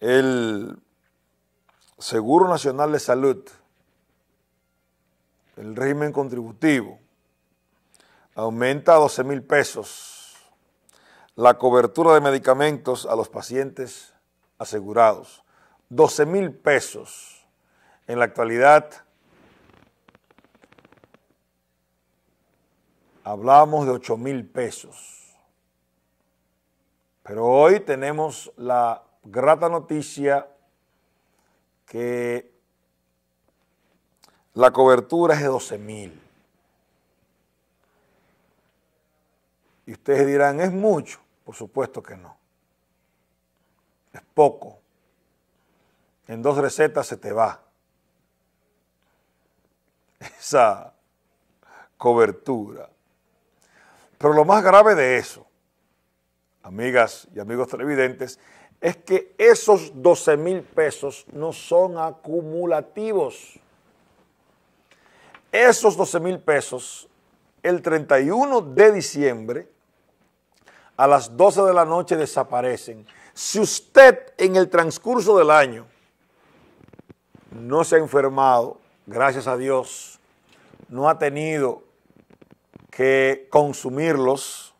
el Seguro Nacional de Salud, el régimen contributivo, aumenta a 12 mil pesos la cobertura de medicamentos a los pacientes asegurados. 12 mil pesos. En la actualidad hablamos de 8 mil pesos. Pero hoy tenemos la grata noticia que la cobertura es de 12 mil. Y ustedes dirán, ¿es mucho? Por supuesto que no. Es poco. En dos recetas se te va esa cobertura. Pero lo más grave de eso, amigas y amigos televidentes, es que esos 12 mil pesos no son acumulativos. Esos 12 mil pesos, el 31 de diciembre, a las 12 de la noche desaparecen. Si usted en el transcurso del año no se ha enfermado, gracias a Dios, no ha tenido que consumirlos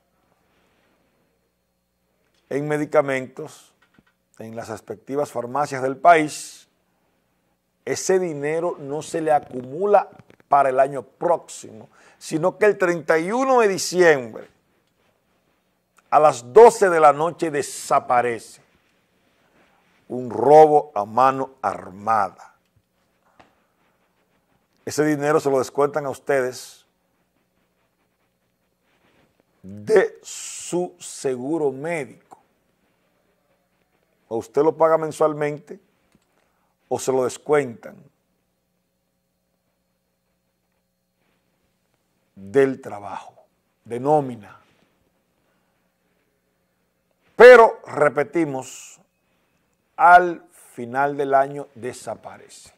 en medicamentos, en las respectivas farmacias del país, ese dinero no se le acumula para el año próximo, sino que el 31 de diciembre a las 12 de la noche desaparece un robo a mano armada. Ese dinero se lo descuentan a ustedes de su seguro médico o usted lo paga mensualmente o se lo descuentan del trabajo, de nómina. Pero, repetimos, al final del año desaparece.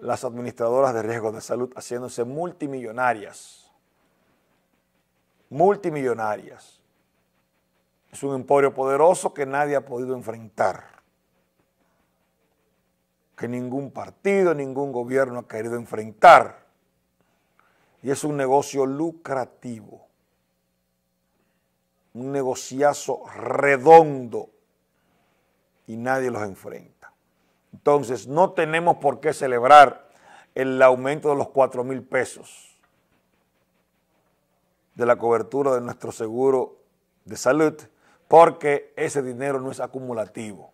Las administradoras de riesgos de salud haciéndose multimillonarias, multimillonarias. Es un emporio poderoso que nadie ha podido enfrentar, que ningún partido, ningún gobierno ha querido enfrentar. Y es un negocio lucrativo, un negociazo redondo y nadie los enfrenta. Entonces, no tenemos por qué celebrar el aumento de los 4 mil pesos de la cobertura de nuestro seguro de salud porque ese dinero no es acumulativo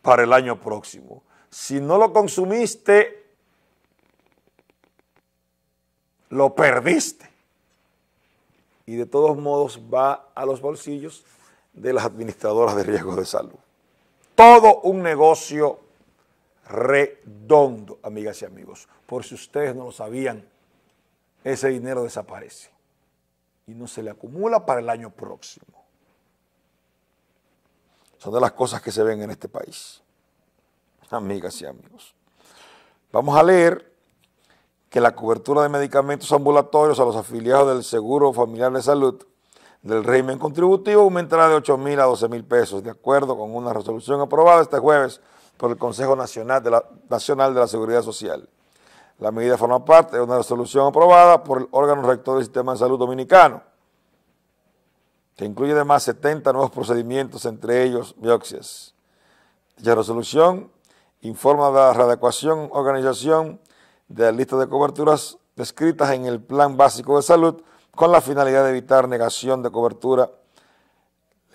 para el año próximo. Si no lo consumiste, lo perdiste. Y de todos modos va a los bolsillos de las administradoras de riesgo de salud. Todo un negocio redondo, amigas y amigos. Por si ustedes no lo sabían, ese dinero desaparece y no se le acumula para el año próximo. Son de las cosas que se ven en este país. Amigas y amigos. Vamos a leer que la cobertura de medicamentos ambulatorios a los afiliados del Seguro Familiar de Salud del régimen contributivo aumentará de 8 mil a 12 mil pesos, de acuerdo con una resolución aprobada este jueves por el Consejo Nacional de la, Nacional de la Seguridad Social. La medida forma parte de una resolución aprobada por el órgano rector del Sistema de Salud Dominicano que incluye además 70 nuevos procedimientos, entre ellos biopsias. Dicha resolución informa de la readecuación, organización de la lista de coberturas descritas en el Plan Básico de Salud con la finalidad de evitar negación de cobertura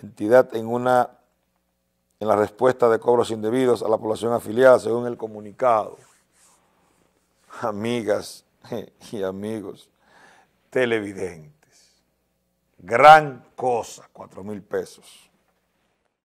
la entidad en una en la respuesta de cobros indebidos a la población afiliada según el comunicado. Amigas y amigos televidentes gran cosa, cuatro mil pesos.